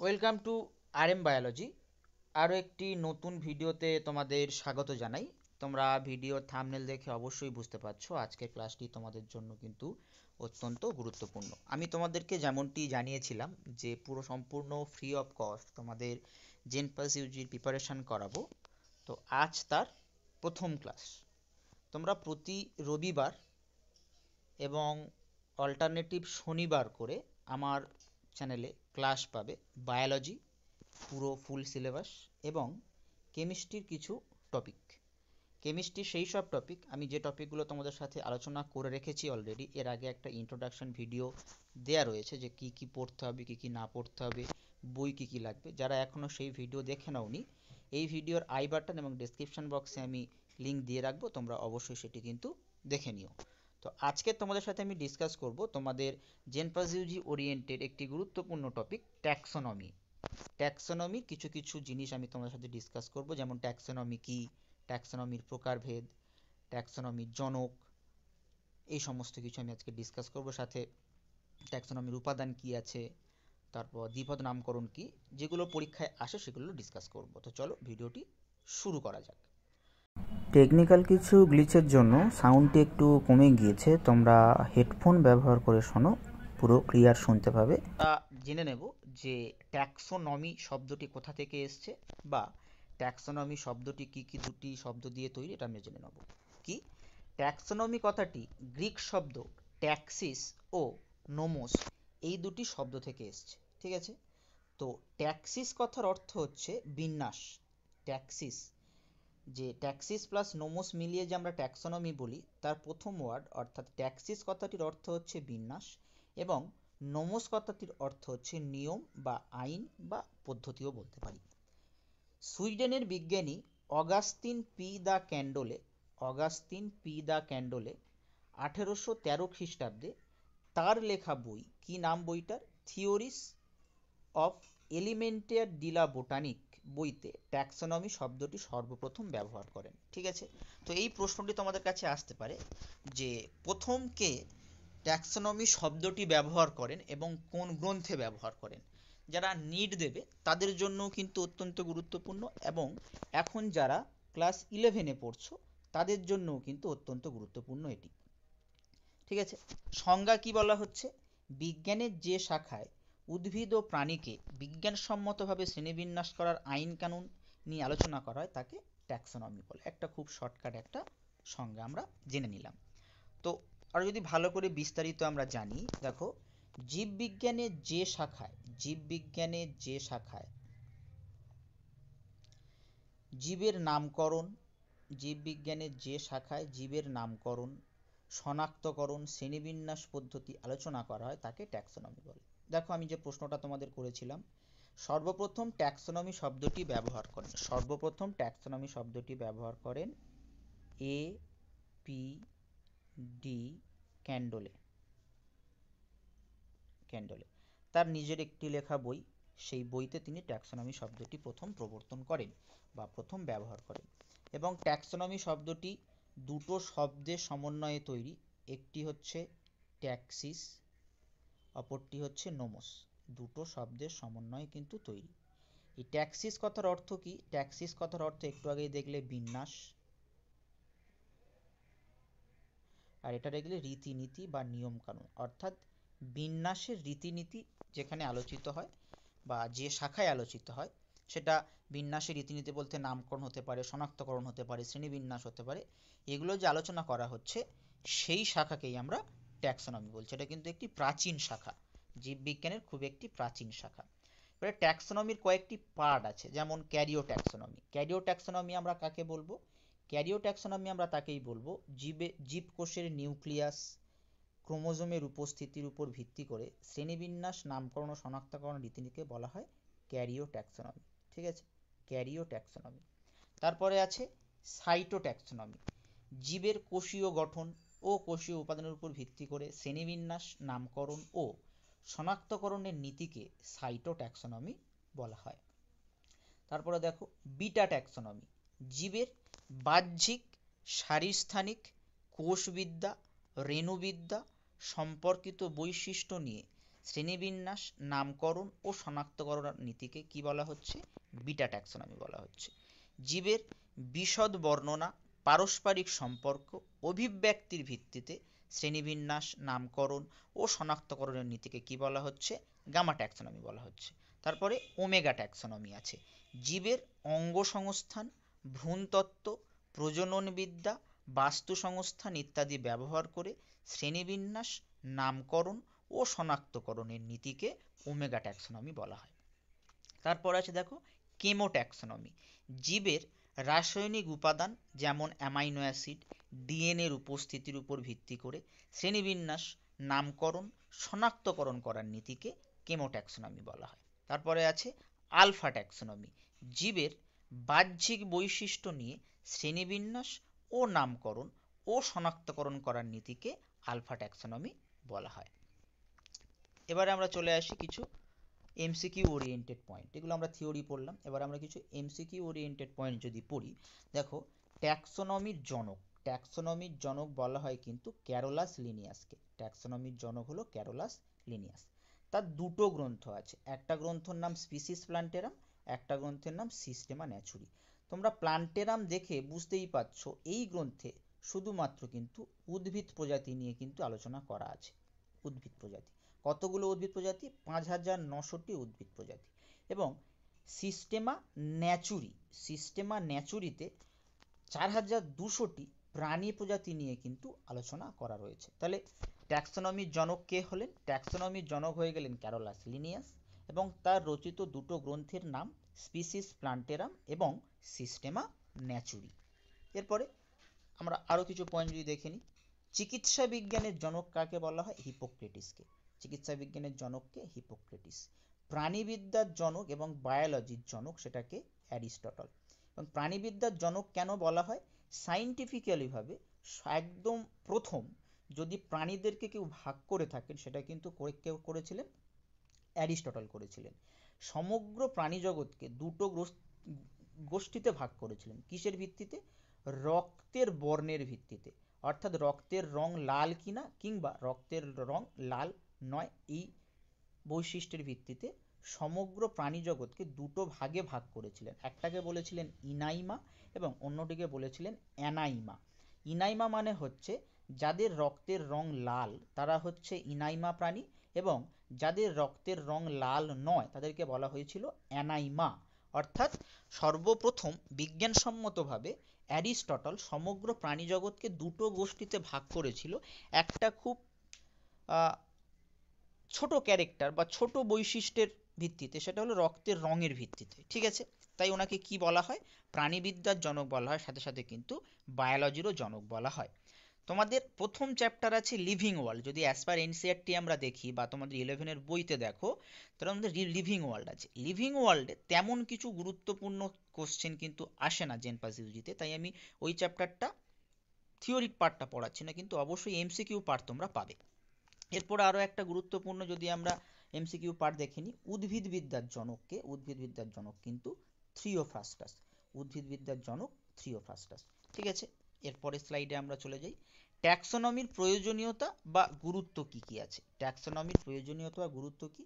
welcome to R M biology আরও একটি নতুন ভিডিওতে তোমাদের স্বাগত জানাই তোমরা ভিডিও থামনেল দেখে অবশ্যই বুঝতে পারছো আজকের ক্লাসটি তোমাদের জন্য কিন্তু অত্যন্ত গুরুত্বপূর্ণ আমি তোমাদেরকে যেমনটি জানিয়েছিলাম যে পুরো সম্পূর্ণ ফ্রি অফ কস্ট তোমাদের জেনপাস ইউজির প্রিপারেশান করাবো তো আজ তার প্রথম ক্লাস তোমরা প্রতি রবিবার এবং অল্টারনেটিভ শনিবার করে আমার চ্যানেলে ক্লাস পাবে বায়োলজি পুরো ফুল সিলেবাস এবং কেমিস্ট্রির কিছু টপিক কেমিস্ট্রি সেই সব টপিক আমি যে টপিকগুলো তোমাদের সাথে আলোচনা করে রেখেছি অলরেডি এর আগে একটা ইন্ট্রোডাকশন ভিডিও দেয়া রয়েছে যে কি কি পড়তে হবে কি কি না পড়তে হবে বই কি কি লাগবে যারা এখনও সেই ভিডিও দেখে নাওনি এই ভিডিওর আই বাটন এবং ডেসক্রিপশন বক্সে আমি লিঙ্ক দিয়ে রাখবো তোমরা অবশ্যই সেটি কিন্তু দেখে নিও তো আজকে তোমাদের সাথে আমি ডিসকাস করব তোমাদের জেনপাস ইউজি ওরিয়েন্টেড একটি গুরুত্বপূর্ণ টপিক ট্যাক্সোনমি ট্যাক্সোনমি কিছু কিছু জিনিস আমি তোমাদের সাথে ডিসকাস করব যেমন ট্যাক্সোনমি কি ট্যাক্সোনমির প্রকারভেদ ট্যাক্সোনমির জনক এই সমস্ত কিছু আমি আজকে ডিসকাস করব সাথে ট্যাক্সোনমির উপাদান কি আছে তারপর দ্বিপদ নামকরণ কি যেগুলো পরীক্ষায় আসে সেগুলো ডিসকাস করব তো চলো ভিডিওটি শুরু করা যাক টেকনিক্যাল কিছু গ্লিচের জন্য সাউন্ডটি একটু কমে গিয়েছে তোমরা হেডফোন ব্যবহার করে শোনো পুরো ক্লিয়ার শুনতে পাবে জেনে নেব যে ট্যাক্সোনমি শব্দটি কোথা থেকে এসছে বা ট্যাক্সোনমি শব্দটি কি কি দুটি শব্দ দিয়ে তৈরি এটা আমরা জেনে নেব কি ট্যাক্সোনমি কথাটি গ্রিক শব্দ ট্যাক্সিস ও নোমোস এই দুটি শব্দ থেকে এসছে ঠিক আছে তো ট্যাক্সিস কথার অর্থ হচ্ছে বিন্যাস ট্যাক্সিস যে ট্যাক্সিস প্লাস নোমোস মিলিয়ে যে আমরা ট্যাক্সোনমি বলি তার প্রথম ওয়ার্ড অর্থাৎ ট্যাক্সিস কথাটির অর্থ হচ্ছে বিন্যাস এবং নোমোস কথাটির অর্থ হচ্ছে নিয়ম বা আইন বা পদ্ধতিও বলতে পারি সুইডেনের বিজ্ঞানী Augustin P de Candolle Augustin P de Candolle আঠেরোশো তেরো খ্রিস্টাব্দে তার লেখা বই কি নাম বইটার theories of elementaire de la botanique বইতে ট্যাক্সোনমি শব্দটি সর্বপ্রথম ব্যবহার করেন ঠিক আছে তো এই প্রশ্নটি তোমাদের কাছে আসতে পারে যে প্রথম কে ট্যাক্সোনমি শব্দটি ব্যবহার করেন এবং কোন গ্রন্থে ব্যবহার করেন যারা নিট দেবে তাদের জন্য কিন্তু অত্যন্ত গুরুত্বপূর্ণ এবং এখন যারা ক্লাস ইলেভেনে পড়ছো তাদের জন্যও কিন্তু অত্যন্ত গুরুত্বপূর্ণ এটি ঠিক আছে সংজ্ঞা কি বলা হচ্ছে বিজ্ঞানের যে শাখায় উদ্ভিদ ও প্রাণীকে বিজ্ঞানসম্মতভাবে শ্রেণীবিন্যাস করার আইন কানুন নিয়ে আলোচনা করা হয় তাকে ট্যাক্সোনমি বলে একটা খুব শর্টকাট একটা সংজ্ঞা আমরা জেনে নিলাম তো আরও যদি ভালো করে বিস্তারিত আমরা জানি দেখো জীববিজ্ঞানের যে শাখায় জীববিজ্ঞানের যে শাখায় জীবের নামকরণ জীববিজ্ঞানের যে শাখায় জীবের নামকরণ শনাক্তকরণ শ্রেণীবিন্যাস পদ্ধতি আলোচনা করা হয় তাকে ট্যাক্সোনমি বলে দেখো আমি যে প্রশ্নটা তোমাদের করেছিলাম সর্বপ্রথম ট্যাক্সোনমি শব্দটি ব্যবহার করেন সর্বপ্রথম ট্যাক্সোনমি শব্দটি ব্যবহার করেন এ পি ডি ক্যান্ডোলে ক্যান্ডোলে তার নিজের একটি লেখা বই সেই বইতে তিনি ট্যাক্সোনমি শব্দটি প্রথম প্রবর্তন করেন বা প্রথম ব্যবহার করেন এবং ট্যাক্সোনমি শব্দটি দুটো শব্দের সমন্বয়ে তৈরি একটি হচ্ছে ট্যাক্সিস অপরটি হচ্ছে নোমোস দুটো শব্দের সমন্বয়ে কিন্তু তৈরি এই ট্যাক্সিস কথার অর্থ কি ট্যাক্সিস কথার অর্থ একটু আগেই দেখলে বিন্যাস আর এটা দেখলে রীতিনীতি বা নিয়মকানুন অর্থাৎ বিন্যাসের রীতিনীতি যেখানে আলোচিত হয় বা যে শাখায় আলোচিত হয় সেটা বিন্যাসের রীতিনীতি বলতে নামকরণ হতে পারে শনাক্তকরণ হতে পারে শ্রেণীবিন্যাস হতে পারে এগুলো যে আলোচনা করা হচ্ছে সেই শাখাকেই আমরা ট্যাক্সোনমি বলছে এটা কিন্তু একটি প্রাচীন শাখা জীববিজ্ঞানের খুব একটি প্রাচীন শাখা এবারে ট্যাক্সোনমির কয়েকটি পার্ট আছে যেমন ক্যারিও ট্যাক্সোনমি ক্যারিও ট্যাক্সোনমি আমরা কাকে বলবো ক্যারিও ট্যাক্সোনমি আমরা তাকেই বলবো জীবে জীবকোষের নিউক্লিয়াস ক্রোমোজোমের উপস্থিতির উপর ভিত্তি করে শ্রেণীবিন্যাস নামকরণ ও শনাক্তকরণ রীতিনীতিকে বলা হয় ক্যারিও ট্যাক্সোনমি ঠিক আছে ক্যারিও ট্যাক্সোনমি তারপরে আছে সাইটো ট্যাক্সোনমি জীবের কোষীয় গঠন ও কোষীয় উপাদানের উপর ভিত্তি করে শ্রেণীবিন্যাস নামকরণ ও শনাক্তকরণের নীতিকে সাইটো বলা হয় তারপরে দেখো বিটা ট্যাক্সনমি জীবের বাহ্যিক সারিস্থানিক কোষবিদ্যা রেণুবিদ্যা সম্পর্কিত বৈশিষ্ট্য নিয়ে শ্রেণীবিন্যাস নামকরণ ও শনাক্তকরণ নীতিকে কি বলা হচ্ছে বিটা ট্যাক্সনমি বলা হচ্ছে জীবের বিশদ বর্ণনা পারস্পরিক সম্পর্ক অভিব্যক্তির ভিত্তিতে শ্রেণীবিন্যাস নামকরণ ও শনাক্তকরণের নীতিকে কি বলা হচ্ছে গামা ট্যাক্সোনমি বলা হচ্ছে তারপরে ওমেগা ট্যাক্সোনমি আছে জীবের অঙ্গ সংস্থান ভ্রূণতত্ত্ব প্রজননবিদ্যা বাস্তু সংস্থান ইত্যাদি ব্যবহার করে শ্রেণীবিন্যাস নামকরণ ও শনাক্তকরণের নীতিকে ওমেগা ট্যাক্সোনমি বলা হয় তারপর আছে দেখো কেমো ট্যাক্সোনমি জীবের রাসায়নিক উপাদান যেমন অ্যামাইনো অ্যাসিড ডিএনএর উপস্থিতির উপর ভিত্তি করে শ্রেণীবিন্যাস নামকরণ শনাক্তকরণ করার নীতিকে কেমোট্যাক্সোনমি বলা হয় তারপরে আছে আলফা ট্যাক্সোনমি জীবের বাহ্যিক বৈশিষ্ট্য নিয়ে শ্রেণীবিন্যাস ও নামকরণ ও শনাক্তকরণ করার নীতিকে আলফা ট্যাক্সোনমি বলা হয় এবারে আমরা চলে আসি কিছু এমসিকিউ ওরিয়েন্টেড পয়েন্ট এগুলো আমরা থিওরি পড়লাম এবার আমরা কিছু এমসিকিউ ওরিয়েন্টেড পয়েন্ট যদি পড়ি দেখো ট্যাক্সোনমির জনক ট্যাক্সোনমির জনক বলা হয় কিন্তু ক্যারোলাস লিনিয়াসকে ট্যাক্সোনমির জনক হলো ক্যারোলাস লিনিয়াস তার দুটো গ্রন্থ আছে একটা গ্রন্থর নাম স্পিসিস প্লান্টেরাম একটা গ্রন্থের নাম সিস্টেমা ন্যাচুরি তোমরা প্লান্টেরাম দেখে বুঝতেই পারছো এই গ্রন্থে শুধুমাত্র কিন্তু উদ্ভিদ প্রজাতি নিয়ে কিন্তু আলোচনা করা আছে উদ্ভিদ প্রজাতি কতগুলো উদ্ভিদ প্রজাতি পাঁচ হাজার নশোটি উদ্ভিদ প্রজাতি এবং সিস্টেমা ন্যাচুরি সিস্টেমা ন্যাচুরিতে চার হাজার দুশোটি প্রাণী প্রজাতি নিয়ে কিন্তু আলোচনা করা রয়েছে তাহলে ট্যাক্সোনমির জনক কে হলেন ট্যাক্সোনমির জনক হয়ে গেলেন ক্যারোলাস লিনিয়াস এবং তার রচিত দুটো গ্রন্থের নাম স্পিসিস প্লান্টেরাম এবং সিস্টেমা ন্যাচুরি এরপরে আমরা আরও কিছু পয়েন্ট যদি দেখে নিই চিকিৎসা বিজ্ঞানের জনক কাকে বলা হয় হিপোক্রেটিসকে চিকিৎসা বিজ্ঞানের জনককে হিপোক্রেটিস প্রাণীবিদ্যার জনক এবং বায়োলজির জনক সেটাকে অ্যারিস্টটল এবং প্রাণীবিদ্যার জনক কেন বলা হয় সাইন্টিফিক্যালিভাবে একদম প্রথম যদি প্রাণীদেরকে কেউ ভাগ করে থাকেন সেটা কিন্তু কেউ করেছিলেন অ্যারিস্টটল করেছিলেন সমগ্র প্রাণীজগৎকে দুটো গোষ্ঠীতে ভাগ করেছিলেন কিসের ভিত্তিতে রক্তের বর্ণের ভিত্তিতে অর্থাৎ রক্তের রং লাল কিনা কিংবা রক্তের রং লাল নয় এই বৈশিষ্ট্যের ভিত্তিতে সমগ্র জগৎকে দুটো ভাগে ভাগ করেছিলেন একটাকে বলেছিলেন ইনাইমা এবং অন্যটিকে বলেছিলেন অ্যানাইমা ইনাইমা মানে হচ্ছে যাদের রক্তের রং লাল তারা হচ্ছে ইনাইমা প্রাণী এবং যাদের রক্তের রং লাল নয় তাদেরকে বলা হয়েছিল অ্যানাইমা অর্থাৎ সর্বপ্রথম বিজ্ঞানসম্মতভাবে অ্যারিস্টটল সমগ্র জগৎকে দুটো গোষ্ঠীতে ভাগ করেছিল একটা খুব ছোট ক্যারেক্টার বা ছোট বৈশিষ্ট্যের ভিত্তিতে সেটা হলো রক্তের রঙের ভিত্তিতে ঠিক আছে তাই ওনাকে কি বলা হয় প্রাণীবিদ্যার জনক বলা হয় সাথে সাথে কিন্তু বায়োলজিরও জনক বলা হয় তোমাদের প্রথম চ্যাপ্টার আছে লিভিং ওয়ার্ল্ড যদি অ্যাজ পার এনসিআরটি আমরা দেখি বা তোমাদের ইলেভেনের বইতে দেখো তাহলে আমাদের লিভিং ওয়ার্ল্ড আছে লিভিং ওয়ার্ল্ডে তেমন কিছু গুরুত্বপূর্ণ কোশ্চেন কিন্তু আসে না জেনপাস ইউজিতে তাই আমি ওই চ্যাপ্টারটা থিওরির পার্টটা পড়াচ্ছি না কিন্তু অবশ্যই এমসিকিউ পার্ট তোমরা পাবে এরপর আরও একটা গুরুত্বপূর্ণ যদি আমরা এমসিকিউ পার্ট দেখে নিই উদ্ভিদবিদ্যার জনককে উদ্ভিদবিদ্যার জনক কিন্তু থ্রিওফাস্টাস উদ্ভিদবিদ্যার জনক থ্রিওফাস্টাস ঠিক আছে এরপরে স্লাইডে আমরা চলে যাই ট্যাক্সোনমির প্রয়োজনীয়তা বা গুরুত্ব কি কি আছে ট্যাক্সোনমির প্রয়োজনীয়তা বা গুরুত্ব কি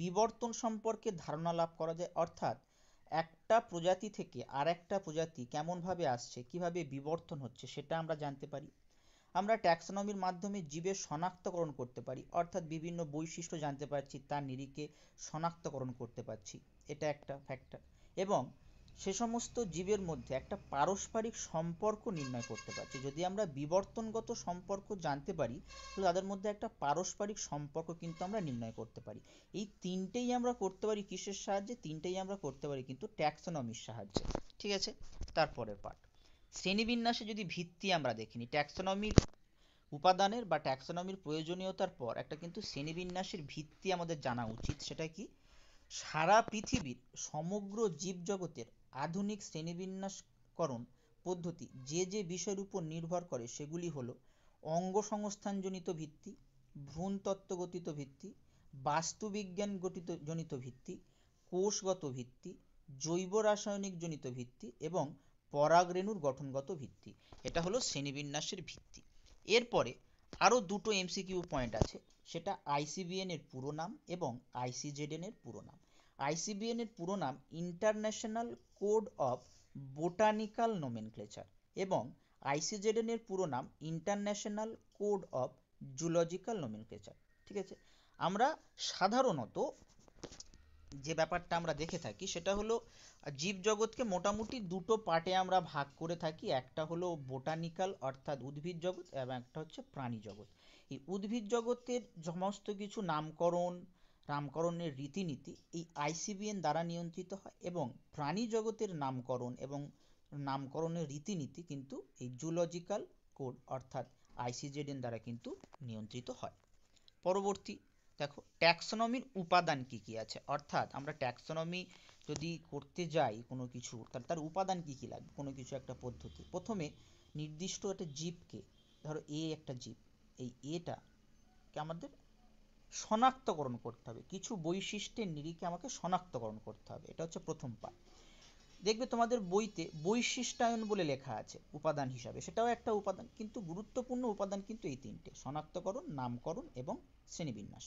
বিবর্তন সম্পর্কে ধারণা লাভ করা যায় অর্থাৎ একটা প্রজাতি থেকে আর একটা প্রজাতি কেমনভাবে আসছে কিভাবে বিবর্তন হচ্ছে সেটা আমরা জানতে পারি আমরা ট্যাক্সোনমির মাধ্যমে জীবের শনাক্তকরণ করতে পারি অর্থাৎ বিভিন্ন বৈশিষ্ট্য জানতে পারছি তার নিরিখে শনাক্তকরণ করতে পারছি এটা একটা ফ্যাক্টর এবং সে সমস্ত জীবের মধ্যে একটা পারস্পরিক সম্পর্ক নির্ণয় করতে পারছি যদি আমরা বিবর্তনগত সম্পর্ক জানতে পারি তাহলে তাদের মধ্যে একটা পারস্পরিক সম্পর্ক কিন্তু আমরা নির্ণয় করতে পারি এই তিনটেই আমরা করতে পারি কিসের সাহায্যে তিনটেই আমরা করতে পারি কিন্তু ট্যাক্সোনমির সাহায্যে ঠিক আছে তারপরের পাঠ শ্রেণীবিন্যাসে যদি ভিত্তি আমরা দেখিনি ট্যাক্সোনমির উপাদানের বা ট্যাক্সোনমির প্রয়োজনীয়তার পর একটা কিন্তু শ্রেণীবিন্যাসের ভিত্তি আমাদের জানা উচিত সেটা কি সারা পৃথিবীর সমগ্র জীবজগতের আধুনিক শ্রেণীবিন্যাসকরণ পদ্ধতি যে যে বিষয়ের উপর নির্ভর করে সেগুলি হলো সংস্থানজনিত ভিত্তি ভ্রূণতত্ত্বগতিত ভিত্তি বাস্তুবিজ্ঞান গঠিত জনিত ভিত্তি কোষগত ভিত্তি জৈব রাসায়নিক জনিত ভিত্তি এবং পরাগরেণুর গঠনগত ভিত্তি এটা হলো শ্রেণীবিন্যাসের ভিত্তি এরপরে আরও দুটো এমসিকিউ পয়েন্ট আছে সেটা আইসিবিএন এর পুরো নাম এবং আইসিজেডএন এর পুরো নাম আইসিবিএন এর পুরো নাম international code of botanical nomenclature এবং আইসিজেডএন এর পুরো নাম international code of zoological nomenclature ঠিক আছে আমরা সাধারণত যে ব্যাপারটা আমরা দেখে থাকি সেটা হলো জীবজগৎকে মোটামুটি দুটো পার্টে আমরা ভাগ করে থাকি একটা হলো বোটানিক্যাল অর্থাৎ উদ্ভিদ জগৎ এবং একটা হচ্ছে প্রাণী জগৎ এই উদ্ভিদ জগতের সমস্ত কিছু নামকরণ নামকরণের রীতিনীতি এই আইসিবিএন দ্বারা নিয়ন্ত্রিত হয় এবং প্রাণী জগতের নামকরণ এবং নামকরণের রীতিনীতি কিন্তু এই জুলজিক্যাল কোড অর্থাৎ আইসিজেডএন দ্বারা কিন্তু নিয়ন্ত্রিত হয় পরবর্তী দেখো ট্যাক্সোনমির উপাদান কি কি আছে অর্থাৎ আমরা ট্যাক্সোনমি যদি করতে যাই কোনো কিছু তাহলে তার উপাদান কি কি লাগবে কোনো কিছু একটা পদ্ধতি প্রথমে নির্দিষ্ট একটা জীবকে ধরো এ একটা জীব এই কে আমাদের শনাক্তকরণ করতে হবে কিছু বৈশিষ্ট্যের নিরিখে আমাকে শনাক্তকরণ করতে হবে এটা হচ্ছে প্রথম পা দেখবে তোমাদের বইতে বৈশিষ্ট্যায়ন বলে লেখা আছে উপাদান হিসাবে সেটাও একটা উপাদান কিন্তু গুরুত্বপূর্ণ উপাদান কিন্তু এই তিনটে শনাক্তকরণ নামকরণ এবং শ্রেণীবিন্যাস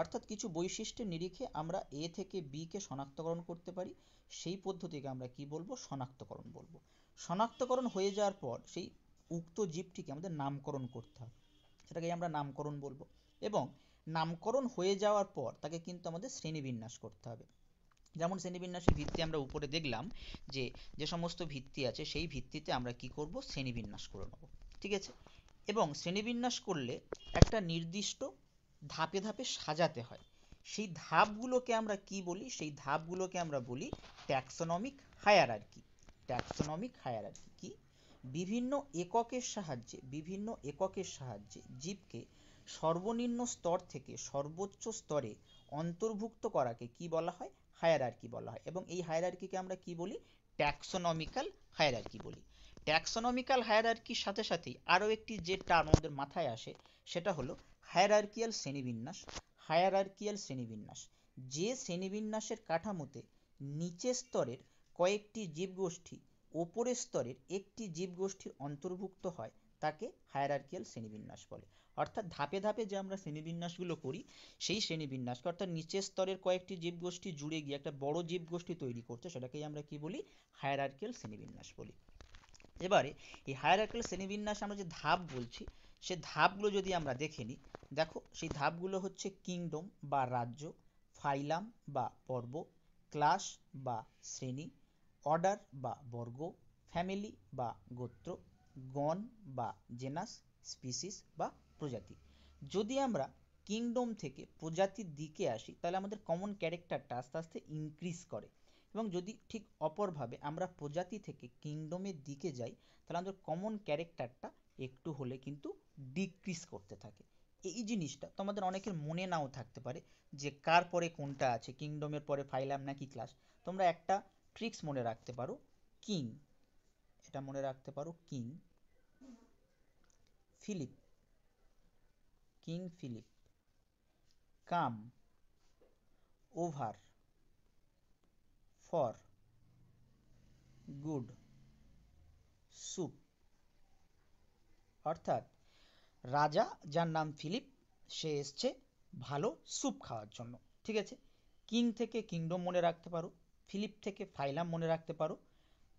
অর্থাৎ কিছু বৈশিষ্ট্যের নিরিখে আমরা এ থেকে বিকে শনাক্তকরণ করতে পারি সেই পদ্ধতিকে আমরা কি বলবো শনাক্তকরণ বলবো শনাক্তকরণ হয়ে যাওয়ার পর সেই উক্ত জীবটিকে আমাদের নামকরণ করতে হবে সেটাকে আমরা নামকরণ বলবো এবং নামকরণ হয়ে যাওয়ার পর তাকে কিন্তু আমাদের শ্রেণীবিন্যাস করতে হবে যেমন শ্রেণীবিন্যাসের ভিত্তি আমরা উপরে দেখলাম যে যে সমস্ত ভিত্তি আছে সেই ভিত্তিতে আমরা কি করব শ্রেণীবিন্যাস করে নেব ঠিক আছে এবং শ্রেণীবিন্যাস করলে একটা নির্দিষ্ট ধাপে ধাপে সাজাতে হয় সেই ধাপগুলোকে আমরা কি বলি সেই ধাপগুলোকে আমরা বলি ট্যাক্সোনমিক হায়ারার্কি ট্যাক্সোনমিক হায়ারার্কি কি বিভিন্ন এককের সাহায্যে বিভিন্ন এককের সাহায্যে জীবকে সর্বনিম্ন স্তর থেকে সর্বোচ্চ স্তরে অন্তর্ভুক্ত করাকে কি বলা হয় হায়ারার্কি বলা হয় এবং এই হায়ারার্কিকে আমরা কি বলি ট্যাক্সোনমিক্যাল হায়ারার্কি বলি ট্যাক্সোনমিক্যাল হায়ারার্কির সাথে সাথেই আরও একটি যে টার্ম আমাদের মাথায় আসে সেটা হলো হায়ারার্কিয়াল শ্রেণীবিন্যাস হায়ারার্কিয়াল শ্রেণীবিন্যাস যে শ্রেণীবিন্যাসের কাঠামোতে নিচের স্তরের কয়েকটি জীবগোষ্ঠী ওপরের স্তরের একটি জীবগোষ্ঠীর অন্তর্ভুক্ত হয় তাকে হায়ারার্কিয়াল শ্রেণীবিন্যাস বলে অর্থাৎ ধাপে ধাপে যে আমরা শ্রেণীবিন্যাসগুলো করি সেই শ্রেণীবিন্যাসকে অর্থাৎ নিচের স্তরের কয়েকটি জীবগোষ্ঠী জুড়ে গিয়ে একটা বড় জীবগোষ্ঠী তৈরি করছে সেটাকেই আমরা কি বলি হায়ারার্কিয়াল শ্রেণীবিন্যাস বলি এবারে এই হায়ারার্কিয়াল শ্রেণীবিন্যাস আমরা যে ধাপ বলছি সে ধাপগুলো যদি আমরা দেখে নিই দেখো সেই ধাপগুলো হচ্ছে কিংডম বা রাজ্য ফাইলাম বা পর্ব ক্লাস বা শ্রেণী অর্ডার বা বর্গ ফ্যামিলি বা গোত্র গণ বা জেনাস স্পিসিস বা প্রজাতি যদি আমরা কিংডম থেকে প্রজাতির দিকে আসি তাহলে আমাদের কমন ক্যারেক্টারটা আস্তে আস্তে ইনক্রিজ করে এবং যদি ঠিক অপরভাবে আমরা প্রজাতি থেকে কিংডমের দিকে যাই তাহলে আমাদের কমন ক্যারেক্টারটা একটু হলে কিন্তু ডিক্রিজ করতে থাকে এই জিনিসটা তোমাদের অনেকের মনে নাও থাকতে পারে যে কার পরে কোনটা আছে কিংডমের পরে ফাইলাম নাকি ক্লাস তোমরা একটা ট্রিক্স মনে রাখতে পারো কিং এটা মনে রাখতে পারো king Philip king Philip come over for good soup অর্থাৎ রাজা যার নাম ফিলিপ সে এসছে ভালো স্যুপ খাওয়ার জন্য ঠিক আছে কিং থেকে কিংডম মনে রাখতে পারো ফিলিপ থেকে ফাইলাম মনে রাখতে পারো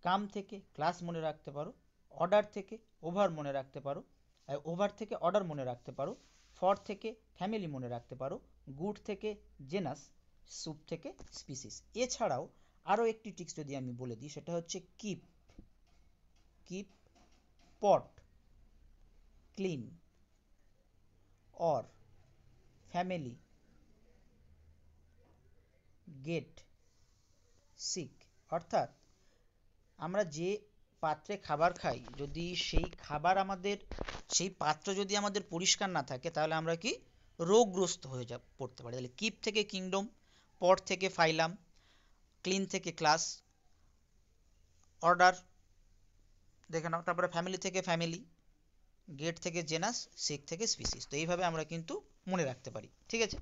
কাম থেকে ক্লাস মনে রাখতে পারো অর্ডার থেকে ওভার মনে রাখতে পারো ওভার থেকে অর্ডার মনে রাখতে পারো ফর থেকে ফ্যামিলি মনে রাখতে পারো গুড থেকে জেনাস স্যুপ থেকে স্পিসিস এছাড়াও আরও একটি টিক্স যদি আমি বলে দিই সেটা হচ্ছে keep keep pot clean or family get sick অর্থাৎ আমরা যে পাত্রে খাবার খাই যদি সেই খাবার আমাদের সেই পাত্র যদি আমাদের পরিষ্কার না থাকে তাহলে আমরা কি রোগগ্রস্ত হয়ে যা পড়তে পারি তাহলে কিপ থেকে কিংডম পট থেকে ফাইলাম ক্লিন থেকে ক্লাস অর্ডার দেখে নাও তারপরে ফ্যামিলি থেকে ফ্যামিলি গেট থেকে জেনাস শিখ থেকে স্পিসিস তো এইভাবে আমরা কিন্তু মনে রাখতে পারি ঠিক আছে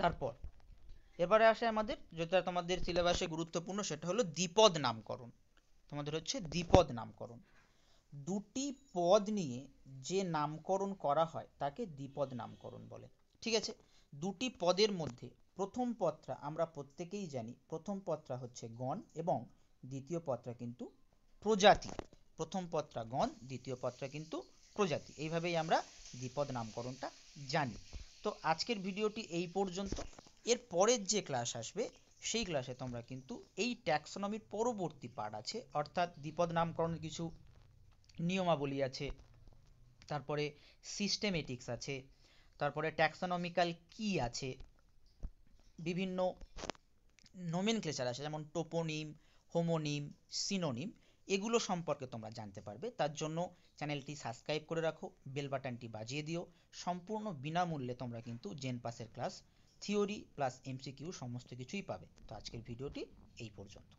তারপর এবারে আসে আমাদের যেটা তোমাদের সিলেবাসে গুরুত্বপূর্ণ সেটা হলো দ্বিপদ নামকরণ তোমাদের হচ্ছে দ্বিপদ নামকরণ দুটি পদ নিয়ে যে নামকরণ করা হয় তাকে দ্বিপদ নামকরণ বলে ঠিক আছে দুটি পদের মধ্যে প্রথম পদটা আমরা প্রত্যেকেই জানি প্রথম পদটা হচ্ছে গণ এবং দ্বিতীয় পদটা কিন্তু প্রজাতি প্রথম পত্রা গণ দ্বিতীয় পত্রা কিন্তু প্রজাতি এইভাবেই আমরা দ্বিপদ নামকরণটা জানি তো আজকের ভিডিওটি এই পর্যন্ত এর পরের যে ক্লাস আসবে সেই ক্লাসে তোমরা কিন্তু এই ট্যাক্সোনমির পরবর্তী পার্ট আছে অর্থাৎ দ্বিপদ নামকরণের কিছু নিয়মাবলী আছে তারপরে সিস্টেমেটিক্স আছে তারপরে ট্যাক্সোনমিক্যাল কি আছে বিভিন্ন নোমেনক্লেচার আছে যেমন টোপোনিম হোমোনিম সিনোনিম এগুলো সম্পর্কে তোমরা জানতে পারবে তার জন্য চ্যানেলটি সাবস্ক্রাইব করে রাখো বেল বাটনটি বাজিয়ে দিও সম্পূর্ণ বিনামূল্যে তোমরা কিন্তু জেন পাসের ক্লাস থিওরি প্লাস এমসিকিউ সমস্ত কিছুই পাবে তো আজকের ভিডিওটি এই পর্যন্ত